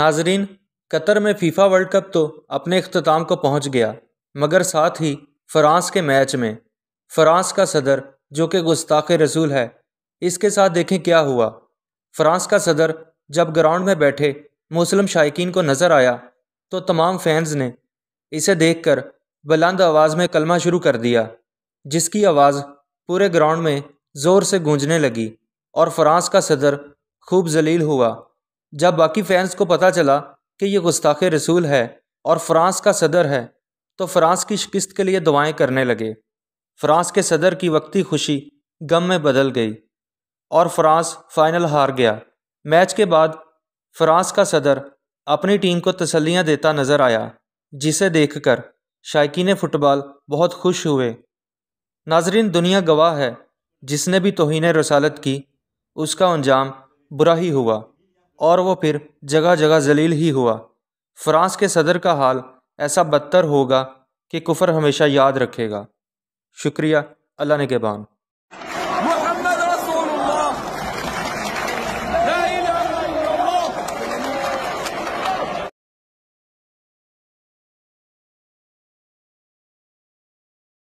नाजरीन कतर में FIFA world cup तो अपने अख्ताम को पहुंच गया मगर साथ ही फ्रांस के मैच में फ्रांस का सदर जो कि गुस्ताख रसूल है इसके साथ देखें क्या हुआ फ्रांस का सदर जब ग्राउंड में बैठे मुस्लिम शायकीन को नज़र आया तो तमाम फैंस ने इसे देखकर बुलंद आवाज़ में कलमा शुरू कर दिया जिसकी आवाज़ पूरे ग्राउंड में ज़ोर से गूंजने लगी और फ्रांस का सदर खूब जलील हुआ जब बाकी फैंस को पता चला कि यह गुस्ताख रसूल है और फ्रांस का सदर है तो फ्रांस की शिकस्त के लिए दुआएं करने लगे फ्रांस के सदर की वक्ती खुशी गम में बदल गई और फ्रांस फाइनल हार गया मैच के बाद फ्रांस का सदर अपनी टीम को तसलियाँ देता नज़र आया जिसे देखकर शायकीन फ़ुटबॉल बहुत खुश हुए नाजरीन दुनिया गवाह है जिसने भी तोहन रसालत की उसका अंजाम बुरा ही हुआ और वो फिर जगह जगह जलील ही हुआ फ्रांस के सदर का हाल ऐसा बदतर होगा कि कुफर हमेशा याद रखेगा शुक्रिया अल्लाह ने के बान